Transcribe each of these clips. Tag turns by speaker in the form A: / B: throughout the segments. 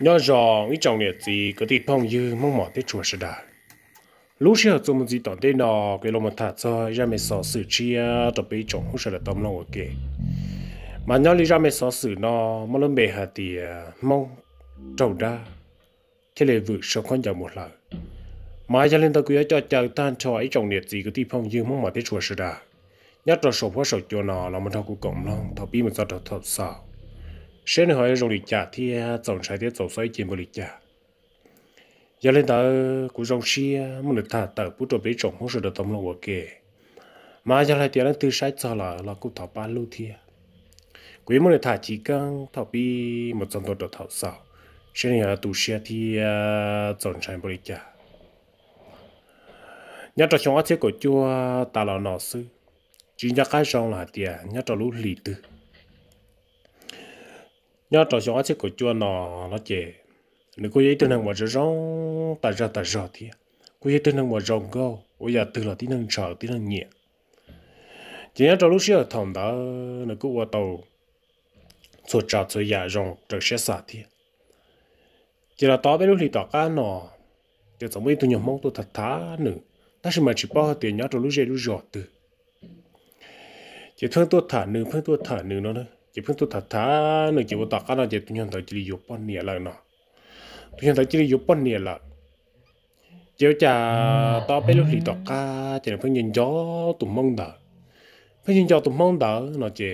A: nhớ rằng ít trong nhiệt gì có thể thông như mong mỏi tới chùa sẽ đời lúc xưa chúng mình chỉ tận đây nọ cái lô mà thả cho ra mình sợ sự chia tập bị chồng không sợ là tâm lòng ok mà nhớ lý ra mình sợ sự nó mà lên bề hạ thì à, mong trầu ra thế là vượt sợ con giờ một lần mà cho lên ta cứ cho chờ tan cho ít trong nhiệt gì có thể thông như mong mỏi tới chùa sẽ đời nhất là sổ phó sổ chùa nọ là mình thao cũng cộng lòng thao bi mình ra thao sao sẽ nên hỏi rồi lịch trả thì tổng trái thì tổng xoay chìm một lịch trả giờ lên đó của rong xi muốn được thả tờ bút trộm lấy trộm không sợ được tông lòng kề mà giờ lại tiền từ sai cho là là cũng thọ ba lưu thia quý muốn được thả chỉ cần thọ bi một trăm đô thọ sáu sẽ nên là tù xe thì tổng trái một lịch trả nhớ cho chúng ta sẽ có chua ta là nọ sư chỉ nhắc cái rong là tiền nhớ cho lũ lì tư nhớ trò gió chứ của chua nọ nó chè nếu cô ấy tin rằng mà rong rong tại ra tại ra thì cô ấy tin rằng mà rong go bây giờ từ là tin năng sợ tin năng nhẹ chỉ nhớ trò lúc xưa thằng đó nếu cô qua đầu, số trò số nhà rong trò sẽ sợ thì chỉ là tao biết lúc thì tao cá nọ chỉ giống như tôi nhầm mong tôi thật thà nữa ta chỉ mà chỉ bao tiền nhớ trò lúc xưa lúc giờ từ chỉ thương tôi thả nữ thương tôi thả nữ nó nữa chỉ phun tu thật thà nữa chỉ vô tạc cái nào chỉ tu nhân tới chỉ dục bận nhiều là nọ tu nhân tới chỉ dục bận nhiều là chỉ cha ta bé lúc thì tạc ca chỉ là phun nhân gió tụm mong đỡ phun nhân gió tụm mong đỡ nọ chỉ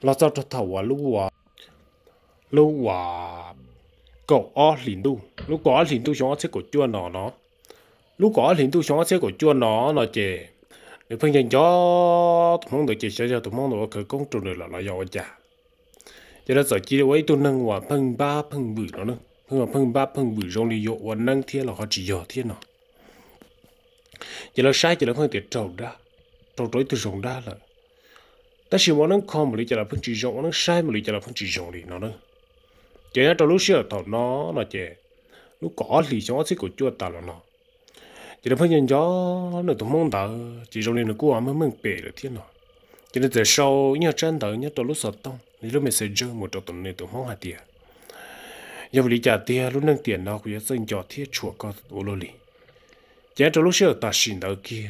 A: lo sao cho thầu lu lúc lu lúc à cậu ở liền tu lu lúc có liền tu xong ta sẽ cổ chua nọ lu lúc có liền tu xong ta sẽ cổ chua nọ nó chỉ nếu phân nhân gió tụi mong được chỉ cho cho tụi mong được cái công trường này là là giàu chả cho nên giờ chỉ với tôi nâng và phân ba phân bự nó nâng phân và phân ba phân bự rồi thì dụ và nâng thiên là họ chỉ dọ thiên nó cho nên sai cho nên phân tiền trầu ra trầu trối từ rồng ra là ta chỉ muốn nâng không mà lý cho là phân chỉ rồng nâng sai mà lý cho là phân chỉ rồng thì nó nâng cho nên trong lúc xưa thọ nó là chè lúc có lý nó sẽ của chua ta là nó chỉ là phải nhận gió nó tụm mong tờ chỉ trong này nó cua mới mừng bể được thiên rồi chỉ là từ sau nhớ trên tờ nhớ trong lúc sập tông thì lúc mình sẽ chơi một trò tuần này tụm mong hạt tiền giờ lý trả tiền lúc nâng tiền nó cũng sẽ cho thiết chuột có ô lô lì chỉ trong lúc sửa ta xin tờ kia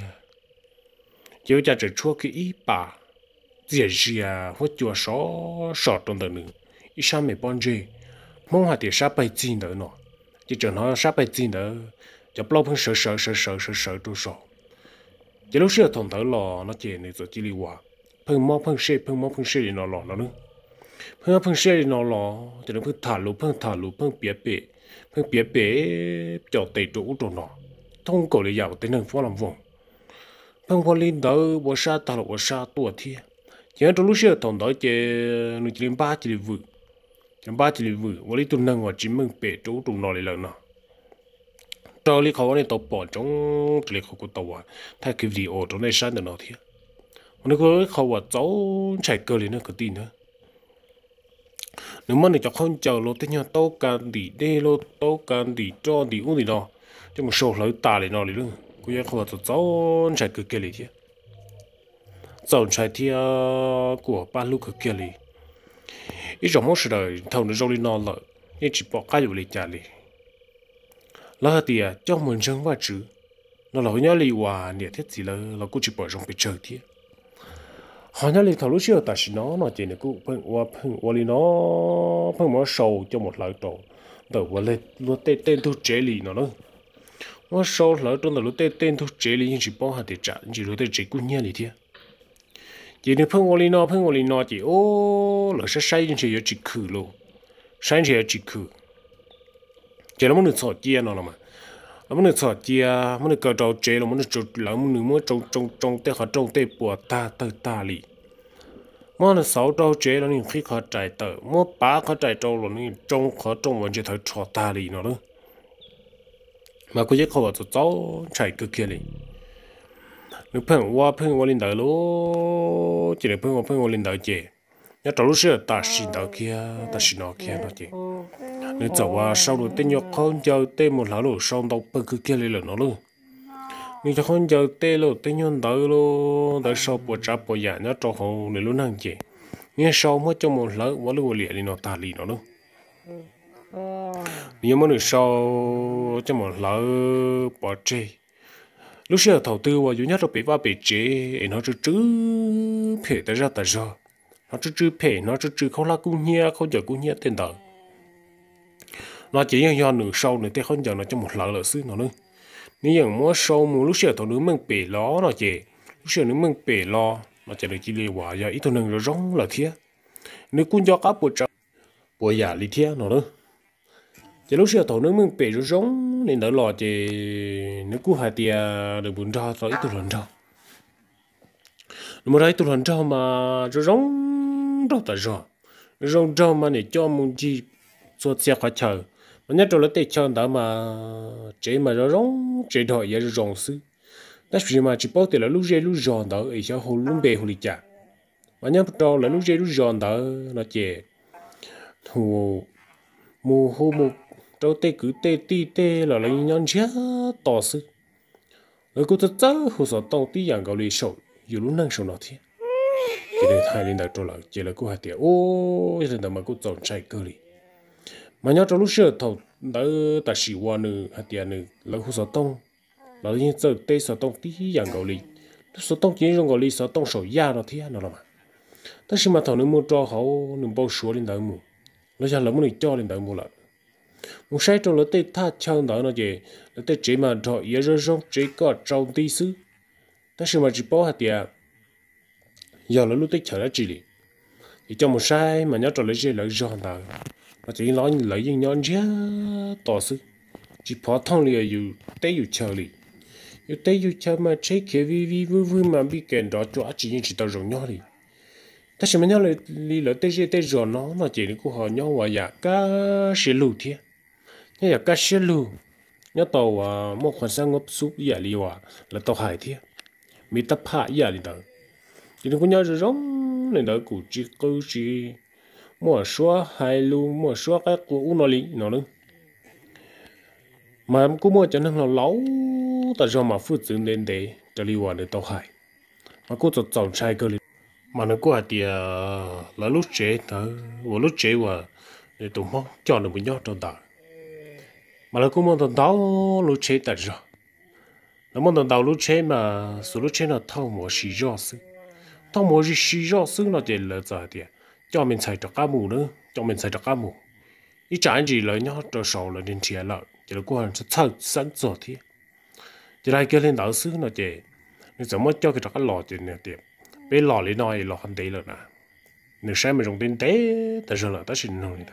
A: chỉ trả chỉ chuột cái ý bà dễ gì à hoặc chuột sọ sọ trong tờ nữa ít sao mình bận gì mong hạt tiền sao phải chín nữa nó chỉ chờ nó sao phải chín nữa จะปลอกพังเสอเสอเสอเสอเสอเสอตัวสอจะลูกเสือถงเถอหล่อนะเจนี่จะจิริวะเพิ่งมอเพิ่งเสียเพิ่งมอเพิ่งเสียนอหล่อนะนึงเพิ่งเพิ่งเสียนอหล่อจะนึกเพิ่งถ่านลูเพิ่งถ่านลูเพิ่งเปียเปะเพิ่งเปียเปะเจาะเตะตัวอุตโนอท่องก่อเลยอยากเต้นหนึ่งฟ้อลำวงเพิ่งพอลินเดอร์บัวชาตาลบัวชาตัวเทียจะตัวลูกเสือถงเถอเจนุจิริบ้าจิริวุจิริบ้าจิริวุวันนี้ตัวนั่งว่าจิมึงเปะตัวอุตโนอเลยแล้วเนาะ trâu lý khó này tàu bỏ trong trâu lý khó của tàu à thay cái gì ở trong này sáng được nó thì nó có khó và cháu chạy cơ lý nó cứ tin nữa nếu mà này cho không chờ lô tên nhau tàu can đi đê lô tàu can đi cho đi uống gì đó cho một số lời tà để nó đi luôn cũng như khó và cháu chạy cơ kia lý thì cháu chạy thì à, của ba lúc kia lý ít trong mỗi sự đời thầu nó râu đi nó lợi nhưng chỉ bỏ cái gì để trả lý là thì à cho mình dân và chữ nó là hồi nhớ li hòa nè thiết gì là là cũng chỉ bỏ trong bị chơi thế họ nhớ li thằng lúc xưa ta chỉ nó nó chỉ là cũng phân qua phân qua li nó phân mà sâu cho một lời tổ đầu qua lên luôn tên tên thu chế li nó nữa nó sâu lỡ trong đầu lúc tên tên thu chế li nhưng chỉ bỏ hạt để trả chỉ lúc tên chỉ cũng nhớ li thế chỉ nên phân qua li nó phân qua li nó chỉ ô lỡ sẽ say nhưng chỉ chỉ khử luôn sai chỉ chỉ khử chế là muốn được sọ chia nó mà là muốn được sọ chia muốn được cờ trâu chế là muốn được trâu là muốn được muốn trâu trâu trâu tê khó trâu tê bùa ta tơ ta lì mà là sáu trâu chế là những khi khó chạy tờ muốn ba khó chạy trâu là những trâu khó trâu vẫn chỉ thấy trò ta lì nó nữa mà cứ chắc khó cho cháu chạy cực kia lì nếu phèn qua phèn qua lên đời lố chỉ là phèn qua phèn qua lên đời chế nhà trâu lúc xưa ta xin đời kia ta xin nó kia nó chế nếu cháu qua sau rồi tên nhóc con giờ tên một lá lỗ xong đâu bưng cứ kia lên nó luôn nhưng cháu con giờ tên lỗ tên nhon tới lô tới sau bộ trả bộ giả nó cho hồ để luôn hàng chị nghe sau mới cho một lỡ quá luôn liền đi nó ta liền nó luôn nếu mà được sau cho một lỡ bỏ chê lúc xưa thầu tư và duy nhất là bị va bị chế nó chữ chữ phải tới ra tới ra nó chữ chữ phải nó chữ chữ không là cung nhia không giờ cung nhia tiền đời nó chỉ do do nửa sâu này tới không giờ nó cho một lần lỡ xứ nó nữa nếu giờ mua sâu mua lúc xưa tao nướng măng bể lo nó chỉ lúc xưa nướng măng bể lo nó chỉ được chỉ liên hòa giờ ít thôi nâng rồi rong là thiệt nếu cũng cho cá bột trắng bột giả lý thiệt nó nữa chỉ lúc xưa tao nướng măng bể rồi rong nên đỡ lo chỉ nếu cũng hai tia được bún cho rồi ít thôi lần nếu mà đây tụi lần ra mà rồi rong đâu ta rồi rong cho mà để cho một chi suốt xe quá trời nhớ trâu lấy tay chân đó mà chỉ mà nó rong chỉ thôi giờ rong sư ta chỉ mà chỉ bảo thì là lúc rơi lúc giòn đó ấy cho hồ lúc bề hồ lịch chả mà nhớ trâu là lúc rơi lúc giòn đó nó chỉ thù mua hồ mua, trâu tê cứ tê ti tê là lấy nhon chia to sư rồi cô thật ra hồ sơ tao tí dạng gọi lý sầu dù lúc năng sầu nó thì cái này thay lên đặt trâu là chỉ là cô hạt tiệt ô cái này mà cô chọn chạy cơ đi mà nhớ trong lúc xưa thầu đã ta chỉ qua nữ hạt tiền nữ là khu sở tông là những giờ tê sở tông tí dạng gạo lì sở tông chỉ trong gạo lì sở tông sổ ya nó thiên nó là mà ta chỉ mà thầu nữ mua cho họ nữ bao số lên đầu mua nó giờ là muốn cho lên đầu mua lại một sai trong lỡ tê tha chân đó nó gì lỡ tê chỉ mà thọ yếu rồi rong chỉ có trong tí xứ ta chỉ mà chỉ bỏ hạt tiền giờ là lúc tê chờ đã chỉ đi, thì cho một sai mà nhớ trong lỡ gì lỡ giòn đầu mà chỉ nói lấy những nhon chia to sư chỉ phá thông liền yêu tây yêu chờ liền yêu tây yêu chờ mà chế kia vui vi vui vui mà bị kẹn đó chỗ chỉ những chỉ tao rồng nhau liền ta xem nhau là li lấy tây chia tây rồi nó nó chỉ của họ nhau và dạ cá xí lù thiệt nhá dạ cá xí lù nhá tàu à một khoản sang ngốc súp dạ li hòa là tàu hải thiệt mi tập hạ dạ li đó chỉ đừng có nhau rồi rong này đó cụ chỉ câu chỉ mua xua hai lu mua xua cái của u nó lì nó nữa mà em cũng mua cho nên nó lâu ta cho mà phụ dưỡng nên để cho đi vào để tàu hải mà cũng cho chọn sai cơ mà nó cũng là thì à, là lúc chế thở và lúc chế và để tụi mong cho nó một nhau trong ta mà nó cũng muốn tàu đầu lúc chế ta rồi nó muốn tàu đầu lúc chế mà số lúc chế nó thâu một xì rõ sư thâu một xì rõ sư nó chỉ là giờ tiền cho mình xài trọc cá mù nữa cho mình xài trọc cá mù ý trả anh gì lời nhau cho sầu là điện chia lợ chỉ là quan sát, sáng sẵn rồi thì chỉ là kêu lên đạo sư nó chỉ nó sớm mất cho cái trọc cá lò chỉ nè tiệp bé lò lấy nói lò hầm đấy rồi nè nếu xem mình dùng tiền tế ta rồi là ta xin nổi nè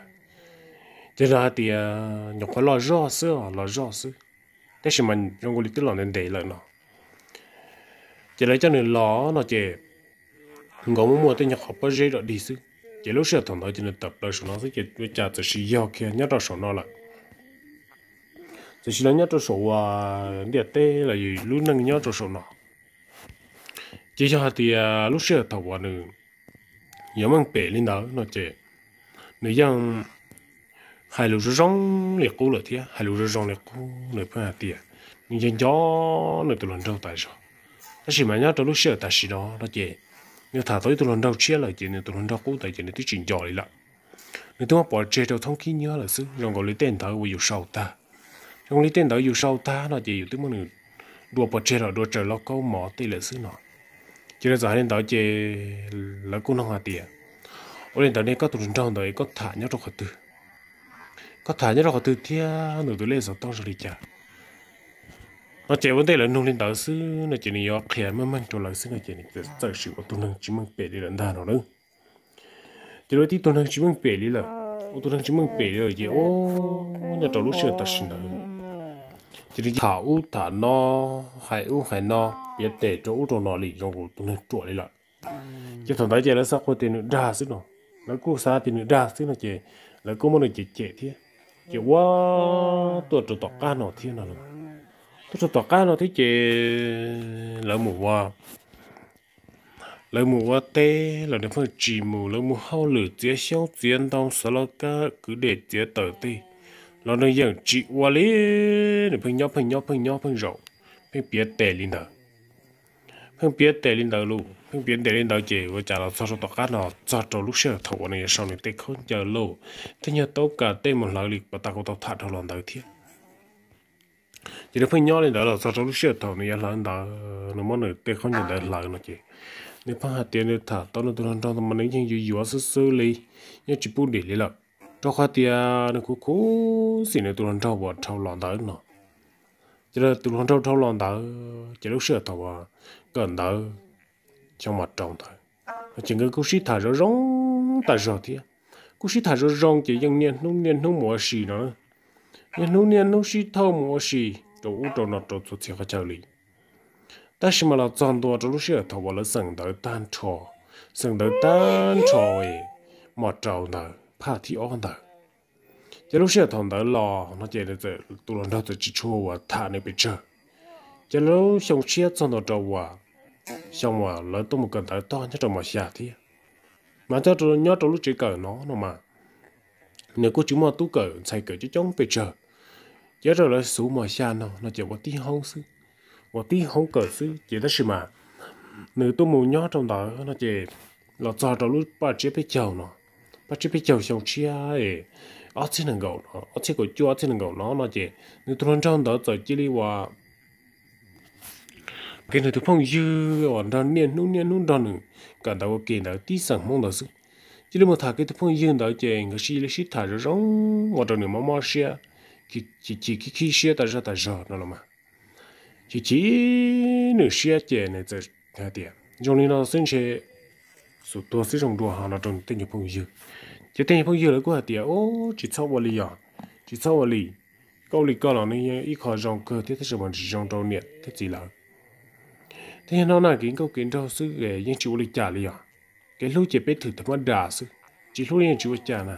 A: chỉ là thì à, nhọc phải lò rõ sư à, lò rõ sư thế thì mình dùng cái lý lò nên đấy rồi nè, chỉ lấy cho nên lò nó chỉ ngóng mua tên nhạc học bơ giờ rồi đi sư chế à, lúc xưa thằng thôi cho nên tập đời số nó sẽ chế với cha sẽ sử dụng kia nhất là số nó là sẽ sử dụng nhất là số à địa tê là gì, lúc nâng nhất là số nó chỉ cho thì à, lúc xưa thằng vợ nữ nhóm ăn bể lên đó nó chế nữ rằng hai lũ rong liệt cũ rồi thế hai lũ rong liệt cũ rồi phải là tiền nhưng dân gió nữa tụi lần đâu tại sao nó chỉ mà nhớ trong lúc xưa ta xí đó nó chế nếu thả tới tôi lần đầu chia lại chỉ nên tôi lần đầu cũ tại chỉ nên tôi chỉnh giỏi lại nếu tôi bỏ chế đầu thông khí nhớ là xứ rồi gọi lấy tên thở của dù sau ta trong lấy tên thở dù sau ta nó chỉ dù tôi muốn đùa bỏ chế rồi đùa trời lo câu mỏ tỷ lệ xứ nó chỉ là giờ lên thở chế là cô nó hòa tiền ở lên thở này có tụi trong đấy có thả nhớ trong khỏi tư có thả nhớ trong khỏi tư thì nửa tôi lên giờ tao rồi đi chả nó chỉ vấn đề là nông lên đó xứ nó chỉ là do khỏe mà mang cho lại xứ nó chỉ là giải sự của tôi đang chỉ mang bể đi lần đàn nó nữa chỉ nói tí tôi đang chỉ mang bể đi là tôi đang chỉ mang bể rồi, là gì ô nhà trò lúc xưa ta sinh đời chỉ là thảo thả nó hải u hải nó biết để chỗ cho nó lì trong của tôi đang chỗ đi là, chỉ thằng đấy chỉ là sao có tiền nữa ra xứ nó nó cố xa tiền nữa ra xứ nó chỉ là cố muốn được chỉ chỉ thế chỉ quá tôi tôi tọt cá nó thế nào luôn tôi sẽ tỏ cá nó thấy chị lỡ mù à lỡ mù à tê là nếu phải chỉ mù lỡ mù hao lử chế xéo chiến đông sợ lo cá cứ để chế tờ tê nó nó dạng chỉ qua lý để phải nhóc phải nhóc phải nhóc phải rộng phải biết tệ lên đó phải biết tệ lên đó luôn phải biết tệ lên đó chị và trả là sau tỏ cá nó cho trâu lúc xưa thầu này sau này tê không chờ lâu thế nhớ tốt cả tê một lần lịch và ta có tao thả thầu lần đầu tiên chỉ là phải nhỏ lên đó là sao cháu sửa thầu này là anh đã ờ, nó món này tê không nhận đại lại nó chị nếu phát hạt tiền để thả tao nó tôi đang trong mình những gì yếu sơ sơ lấy nhớ chỉ bù để lấy là cho khoa tiền nó cố cố xin nó tôi đang trong bỏ trong lòng đó nó chỉ là tôi đang trong trong lòng đó chỉ lúc sửa thầu à gần đó trong mặt trong thôi chỉ cần cố sĩ thả rõ rong tại giờ thì cố sĩ thả rõ chỉ dân niên nông niên nông mùa xì nữa Ya nu niya nu shi tau mua shi, to giờ rồi là số mà xa nó nó chỉ có tí hông sư có tí hông cỡ sư chỉ đó sự mà nữ tôi mù nhó trong đó nó chỉ là cho trong lúc ba chế bị chầu nó ba chế xong chia ấy ở trên đường gầu nó ở trên cổ chua ở trên đường gầu nó nó chỉ nữ tôi trong đó rồi chỉ đi qua cái này tôi phong dư ở đó niên nút niên nút đó nữa cả đầu cái đó tí sẵn mong đó sư chỉ là một thà cái tôi phong dư đó chỉ người xí lấy xí thà rồi rong ở trong đường mò mò xia chỉ chỉ chỉ cái khi xe ta ra ta giờ nó mà chỉ chỉ nửa xe chè này giờ hai tiền trong này nó xin xe số tôi sử dụng đồ hàng nó trong tên nhập phong dư chỉ tên nhập phong dư là của hai tiền ô chỉ sau vào lì à chỉ sau vào lì câu lì câu là này ít khó trong cơ thiết thế mà chỉ trong đầu niệm thế gì là thế nó là kiến câu kiến đâu sư để những chú lì trả lì à cái lúc chỉ biết thử thật mà đà sư chỉ lúc những chú trả nè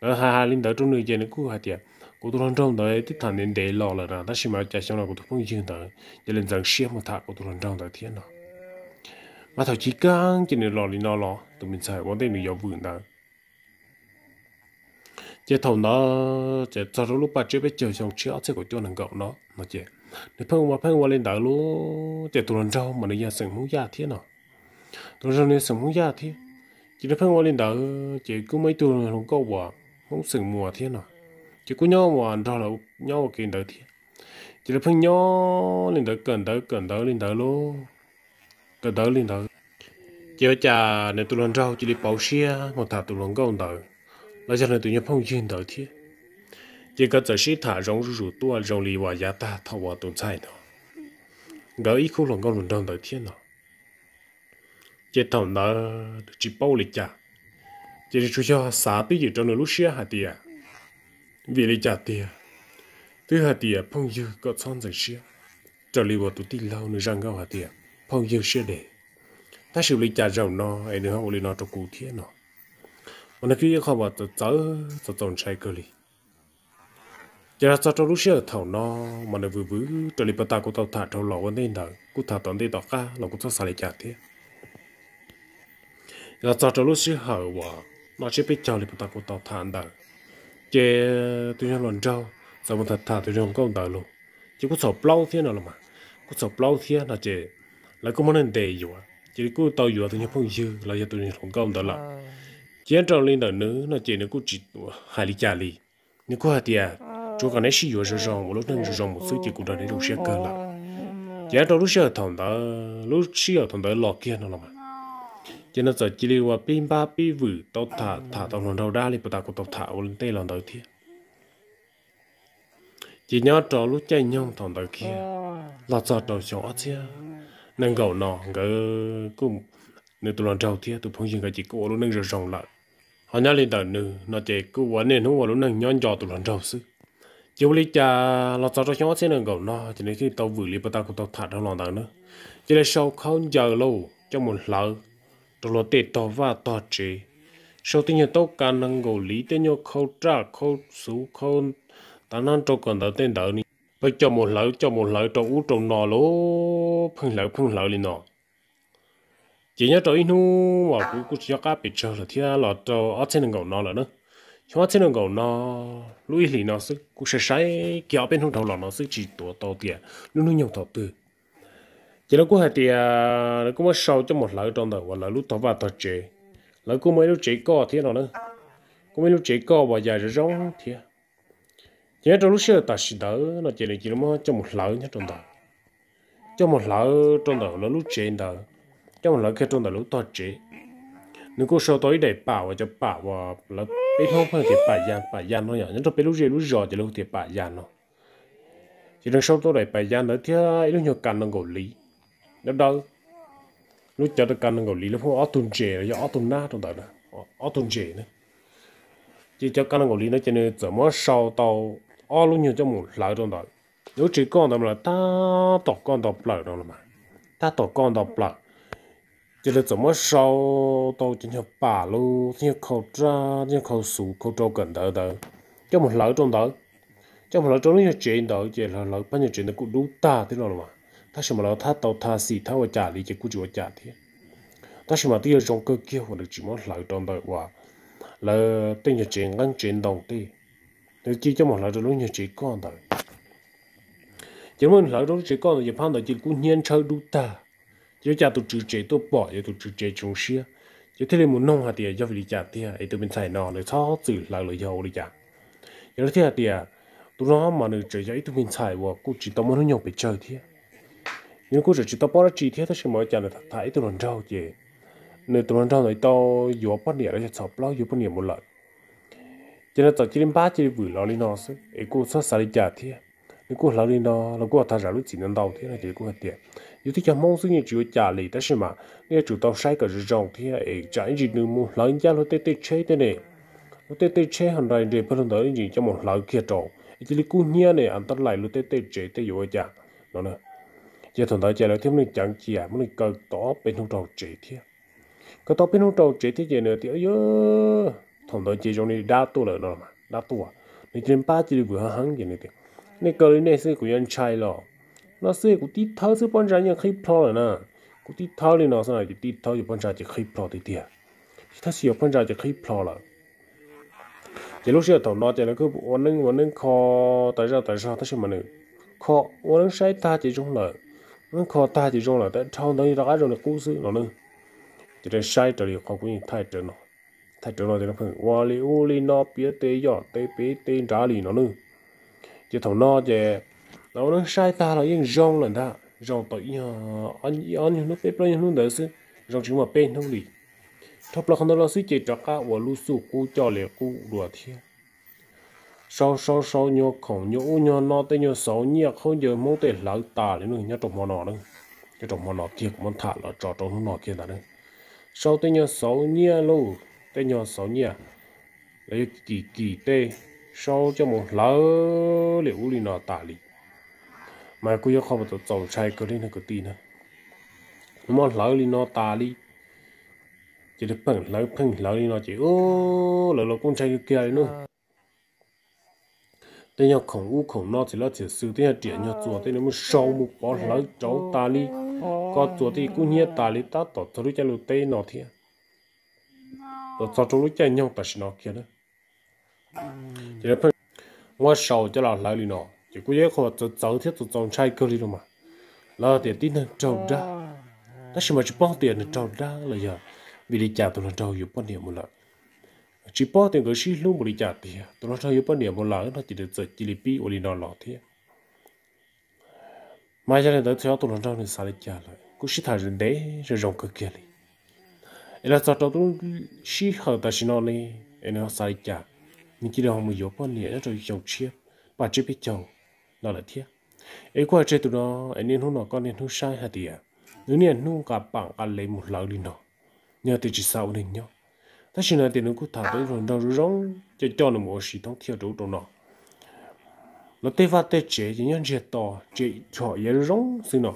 A: ở hà hà linh đỡ trong nơi chơi nó cũng hai tiền kudulan zhang da di ta nin dei lao la na da shi ma jia xiang la kudu pung yin da ye len zang xie mo ta kudulan zhang da tian na ma thao chi gang ji ne lo li na lo tu min sai wang dei ni yao bu na je thao na je zha ru lu pa je be jiao xiang chi a che ko jiao nang gao na na je ne pang wa pang wa len da lu je tu lan zhang ma ne ya seng mu ya tian na tu lan zhang ne seng mu ya tian chỉ là phân qua lên đó chỉ cứ mấy tuần không có quả không sừng mùa thế nào chỉ có nhau mà đó là nhau cái đời thì chỉ là phân nhau lên đời cần đời cần đời lên đời luôn cần đời lên đời chỉ là cha nên tụi lần rau chỉ là bảo xe mà thả tụi lần con đời là cho nên tụi nhau phong chuyện đó thì chỉ có giờ sĩ thả rong rủ tua rong lì và giá ta thâu tại tụi 菜 đó gỡ ý khu lần con lần đó đời thiên nào chỉ thằng đó chỉ bảo lịch cha chỉ là chú cho xã tí gì trong nước lúc hà hả tiệt vì lý trả tiền thứ hà tiền phong dư có son rằng xia trở lý bộ tụi tì lâu nữa rằng gạo hà tiền phong dư xia để ta xử lý trả giàu nó ai nữa không lý nó cho cụ thiết nó mà nó kia không bảo tớ tớ tớ tồn sai cơ lý giờ là cho lúc xia thầu nó mà nó vừa vừa trở lý bà ta của tao thả trong lò vấn đề nào cụ thả tận đây tao cá là cũng cho xả lý trả tiền giờ cho lúc xia hở quả nó chỉ biết cho lý bà ta của tao thả đằng chế ờ, tôi nhận lần trâu sau một thật thà tôi nhân công đời luôn chỉ có sổ plau thế nào mà có sổ plau thế là chế là có món ăn đầy rồi chỉ có tàu rồi tôi nhận phong dư là giờ tôi nhân công công đời là chế trâu lên đời nữ là chế nó cũng chỉ ờ, hai lý trả lý nếu có hai tiền chú còn nói xí rồi rồi rồi một lúc nên rồi rồi một số chỉ cũng đã đến đủ xe cơ là ờ. chế trâu lúc xe thằng đó lúc xe thằng đó lọt kia nào là mà cho nên giờ chỉ lưu pin ba pin vử tàu thả thả tàu lần đầu đa thì ta cũng tàu thả lên tây lần đầu tiên chỉ nhớ trò lúc chơi nhông thằng đầu kia là giờ đầu nhỏ chứ nên gầu nọ gỡ cũng nên tụi lần đầu tiên tôi phong sinh cái chỉ cố lúc nên rồi rồng lại họ nhớ lên đầu nữa nó chỉ cứ vấn nên không có lúc nên nhon trò tụi lần đầu sư chỉ lý cha là giờ đầu nhỏ chứ nên gầu nọ chỉ nên khi tàu vử thì ta cũng tàu thả tàu lần đầu nữa chỉ là sau không giờ lâu trong một lợn tôi lo tệ tỏ và tỏ chế sau tin nhờ tàu cá năng gầu lý tên nhờ khâu trả khâu sú khâu ta năng cho còn đỡ tên đỡ ni bây cho một lỡ cho một lỡ trong ú trong nò lố phân lỡ phân lỡ lên nọ chỉ nhớ trong inu mà cũng cũng chỉ cá bị chờ là thiên là cho ở trên đường gầu nò là nữa chúng ở trên đường gầu nò lũi lì nó sức cũng sẽ sai kéo bên hông đầu lò nó sức chỉ tổ tàu tiền luôn luôn nhiều tàu từ chỉ là cô hay thì à, nó cũng mới sâu cho một lỡ trong đời và là lúc thọ vào thọ chế là cô mới lúc chế co thế nào nữa cô mới lúc chế co và dài rất rong thế chỉ là trong lúc xưa ta xin đỡ nó chỉ là chỉ là mới cho một lỡ nhất trong đời cho một lỡ trong đời là lúc chế đời cho một lỡ khi trong đời lúc thọ chế nếu cô sau tối để bảo và cho bảo và là biết không phải thì bảo gian bảo gian nó nhỏ nhưng trong biết lúc gì lúc giờ thì lúc thì bảo gian nó chỉ đừng sau tối để bảo gian nữa thì lúc nhiều càng nó gọi lý nó đâu lúc cho nó cần ngồi lý nó không ở tuần trẻ rồi ở tuần nát trong đó ờ, ờ, nữa ở tuần trẻ nữa chỉ cho cần ngồi lý nó cho nên 怎么烧到 ở ờ, lúc nhiều cho một lại trong đó nếu chỉ con đó là ta tỏ con đó lại đó mà ta tỏ con đó lại cho nên 怎么烧到 chính là bà lu chính khẩu trang chính khẩu súng khẩu trâu cần đỡ đỡ cho một lỡ trong đó cho một lỡ trong đó chuyện đó chỉ là lỡ bao nhiêu chuyện nó cũng đủ ta thế nào mà tàu xì 他什么了？他到他是他我家里就顾着我家的，他什么都要用个结婚的什么劳动的话，là tên nhà chuyện ngăn chuyện đồng đi nếu chỉ cho một là lúc nhà chuyện con rồi chỉ muốn là lúc chuyện con rồi phan rồi chỉ cũng nhân chơi đủ ta chỉ cha tụi chữ chế tôi bỏ cho tụi chữ chế chúng xia chỉ thế là muốn nông hạt tiền cho việc trả tiền ấy tụi mình xài nọ rồi sao xử là lời giàu đi chả giờ thế là tiền tụi nó mà được chơi giấy tụi mình xài qua cũng chỉ tao muốn nó nhậu để chơi thế nhưng cũng chỉ tao bỏ ra chỉ thiết thì mọi chuyện là thấy tụi lần trâu chị nên tụi lần trâu này tao vừa bắt nhẹ rồi sập lo vừa bắt nhẹ một lần cho nên tao chỉ đến ba chỉ vừa lo đi nó xí ấy cũng sắp xài trả thiết nên cũng lo đi nó là cũng thà ra lúc chỉ nên đầu thế là chỉ cũng hết tiền dù thì chẳng mong suy nghĩ chịu lì lý đó mà nên chủ tao sai cả rồi rong thế ấy trả gì nữa mua lo anh cha lo tê tê chế thế này lo tê tê chế hàng này để bắt đầu tới gì cho một lần kia trộn chỉ lý cô nhia này anh ta lại lo tê tê chế tê vô chả nó nữa giờ thằng đó giờ là thêm mình chẳng chỉ à mình cần tỏ bên hông trầu chế thiệt cái tỏ bên hông trầu chế thiệt giờ nữa thì ơi thằng đó chơi trong này đa tu rồi nó mà đa tu à nên trên ba chỉ vừa hăng gì này thì nên cái này này sẽ của nhân trai lo nó sẽ của tít thơ sẽ bắn ra những khi pro rồi nè của tít thơ thì nó sẽ là tít thơ thì bắn ra chỉ khi pro thì thiệt thì thơ sẽ bắn ra chỉ khi pro là giờ lúc giờ thằng nó chỉ là cứ ổn định ổn định khó tại sao tại sao thằng sẽ mà nữa khó ổn định sai ta chỉ trong lời 我靠，大几种了，但超能一拉种的公司了呢，就在晒这里靠工太真了，太真了，这个朋我哩屋里那别得要得别得哪里了呢，就头那这，然后呢晒大了，因扔了它，扔到呀，俺俺那这边那那是，扔什么边头里，他不看到老师接着干，我露宿孤家里孤裸天。sau sau sau nhau khổ nhô nhau nó tới nhau sau nhẹ không giờ muốn tới lỡ tà đến rồi nhau trồng mò nọ đấy cái trồng mò nọ kia muốn thả là trò trồng nọ kia là đấy sau tới nhau sau nhẹ luôn tới nhau sau nhẹ lấy kỳ kỳ tê sau cho một lỡ liệu đi nọ tà đi mà cứ yêu không được tàu chạy cái đấy là cái tin nữa mà lỡ đi nọ tà đi chỉ được phẳng lỡ phẳng lỡ đi nọ chỉ ô lỡ lão con trai kia nữa tên nhau khổng u khổng chỉ là chỉ sư tiền nhau chùa tên nhau sâu mu bỏ lỡ cháu ta li có chùa thì cũng nhớ ta li ta tỏ cho lúc chơi lúc tây nó thiệt tỏ cho nhau ta xin nó kia đó chỉ là ngoài sâu là lại nó chỉ cũng nhớ khó cho cháu thiết tụi cháu trai cơ li mà là tiền tin là trâu ra ta xem mà chỉ bao tiền là trâu ra là giờ vì đi chào tụi nó trâu อยู่ bao nhiêu một chỉ bỏ tiền người xí luôn một đi chặt thì tụi nó chơi bao niệm một lần nó chỉ được chơi chỉ đi pi oli nó lọ thế mai cho nên tôi theo tụi nó chơi nên xài chặt lại cũng xí thằng rừng đấy rồi rồng cực kia đi là sao tụi tôi xí hợp ta xin nó đi nó xài chặt mình chỉ được không một bao niệm nó rồi chồng chia bà chỉ biết chồng nó là thế ấy qua chơi tụi nó anh em hôm nọ con em hôm sai hả tiệt nếu nên nung cả bảng cả lấy một lão đi nó nhờ thì chỉ sao nên nhau nó đấy rồi đâu cho cho nó tê phát tê chế thì nhân chế to chế chỗ yếm rong xí nó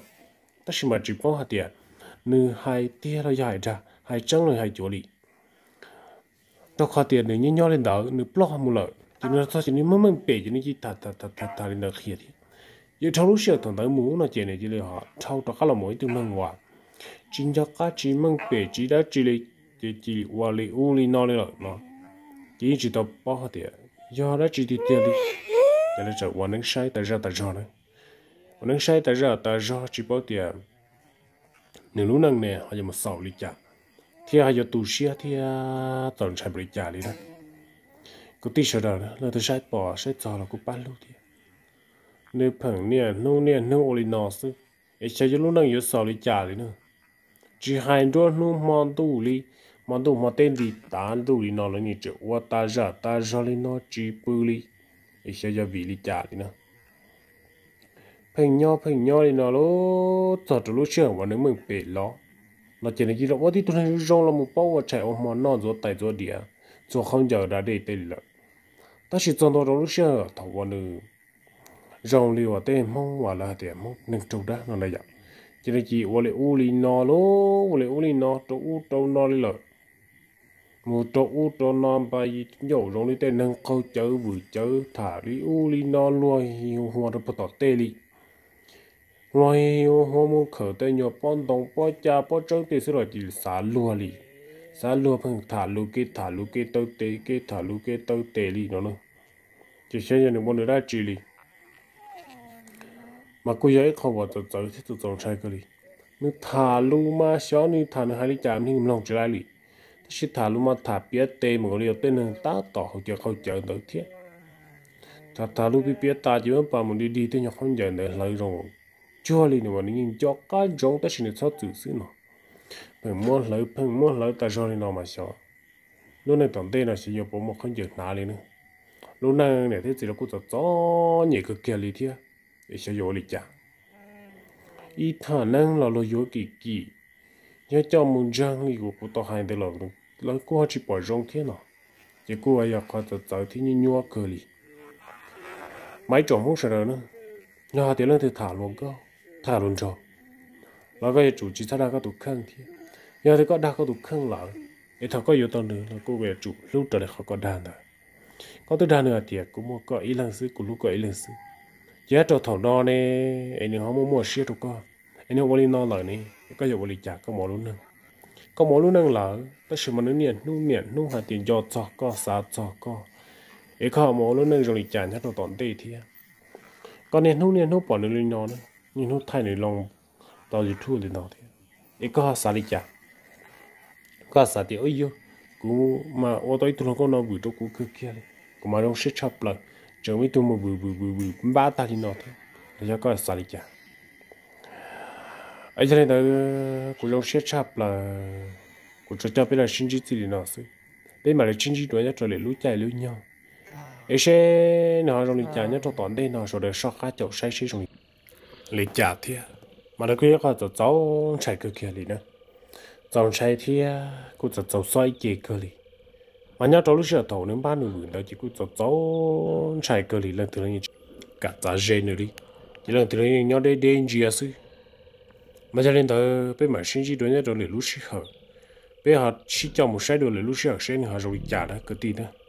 A: ta chỉ mà chỉ quan hạt tiền nữ hai tia là dài ra hai chân là hai chỗ lì ta khó tiền nữ nhân nhau lên đó nữ plot một lợ thì nó ta chỉ nữ mắm mắm bể nó chỉ thà thà thà thà thà lên đó kia thì Yêu cháu lúc xưa thằng tới mũ nó chế này chỉ là họ cháu đó cả là mỗi từ măng hòa chính cho cá chỉ măng bể chỉ đã chỉ là thì chỉ qua li u li nó li rồi mà chỉ chỉ tao bỏ thì giờ đó chỉ thì tiền đi cho nên chợ quan nắng sai tại ra tại ra đấy quan nắng sai tại ra tại ra chỉ bỏ tiền nếu lúc năng nè họ giờ mà sầu li chả thì họ giờ tu sửa thì tận sai bị chả đi đó cứ tí sợ đó là tôi sai bỏ sai cho là cứ bán luôn đi, nếu phẳng nè nô nè nô li nó sư ai chơi lúc năng giờ sầu li chả đi nữa chỉ hai đứa nô mòn tu li mà tụ mà tên đi tán tụ đi nó là như chữ ta ra ta ra lên nó chỉ bự đi để cho cho vị đi trả đi nó phèn nhau phèn nhau thì nó lố thật lố chưa mà nếu mình bể lo nó chỉ là gì đó quá thì tôi thấy rong là một bao vật chạy mà nó rồi tại rồi địa rồi không giờ ra đây tên là ta chỉ cho nó lố chưa thằng quan nữ rong liều tên mong và là tiền mong nên trâu đó nó là vậy chỉ là chỉ vole uli nó lố vole uli nó trâu trâu nó lên lợi một chỗ u cho non bay nhổ rong đi tên nâng câu chớ vừa chớ thả đi u li non loài hiu hoa được bắt tê li loài hiu hoa mu khở tên nhổ bón đồng bó cha bó trâu tê sẽ rồi chỉ xả lùa li xả lùa bằng thả lù kê thả lù kê tâu tê kê thả lù kê tâu tê li nó nó chỉ xem nhận được bọn ra chỉ li mà cô giấy không vào tờ tờ thì tụi tụi trai cơ li nếu thả lù mà xó ni thả nó hai li chạm thì mình lòng chơi lại li sĩ thả lúc mà thả bia tê mà liệu tên hàng tá tỏ hậu chờ hậu chờ đầu thiết thả thả lúc bị bia ta chỉ mới bà mình đi đi tên nhau không giờ này lấy rồi cho liền mà nhìn cho cá giống ta xin được sao tự xí nó mình mua lấy mình mua lấy ta rồi nó mà xóa. lúc này tổng tên là sẽ nhiều bố mà không giờ nào liền nữa lúc này này thế chỉ là cô cho cho nhảy cực kỳ lý thiết để sẽ vô lý chả ít thả năng là lo vô kỳ kỳ nhớ cho mình răng đi của cô tao hai tay lọt là cô chỉ bỏ rong thế nào chỉ cô ấy giờ có tự tạo thì như nhua cơ li mấy chỗ không sợ nữa nhà thì lên thì thả luôn cơ thả luôn cho là cái chủ chỉ ra cái tụ khăn thì giờ thì có đa có tụ khăn là cái thằng có yếu tao nữa là cô về chủ lúc trở lại họ có đàn đó, có tôi đàn nữa thì cũng mua cái ý lần xứ cũng lúc có ý lần xứ giá cho thằng đó này, anh em không mua mua xe đâu cơ anh em vô đi nó lời nè có giờ vô đi chặt có mỏ luôn nữa có mỗi lúc năng là ta chỉ mà nó niệm nu niệm nu hạt tiền do cho co sa cho co, ấy có mỗi lúc năng rồi chán hết đầu tổn tệ thì, còn niệm nu niệm nu bỏ nó lên nó nữa nhưng nó thay này lòng tao chỉ thua lên nó thế ấy có sa lịch chả có sa thì ôi yo cú mà ô tôi tụi nó có nó bự cho cú cứ kia đi cú mà nó sẽ chập lại chẳng mấy tụi mà bự bự bự bự ba ta thì nó thế để cho có sa lịch chả ấy cho nên là cũng long sẽ chấp là cũng cho chấp biết là sinh chi gì nó xí bây mà là sinh chi đó nhá trở lại lũ chạy lũ nhau ấy sẽ nó rồi lịch chạy nhá cho toàn đây nó rồi để sọt cá chậu say say rồi lịch chạy thì mà nó cứ là cho cháu chạy cơ kia đi nữa cháu chạy thì cũng cho cháu xoay kia cơ đi mà nhá cho lúc xưa thầu nếu ba người đó chỉ cũng cho cháu chạy cơ đi lần thứ này cả giá dê nữa đi chỉ lần thứ này nhau đây đến giờ à xí mà cho nên tới bé mà sinh chỉ đối nhất rồi lũ sĩ hở bây họ chỉ cho một sai đồ lũ sĩ hở sinh họ rồi trả đó cái tin đó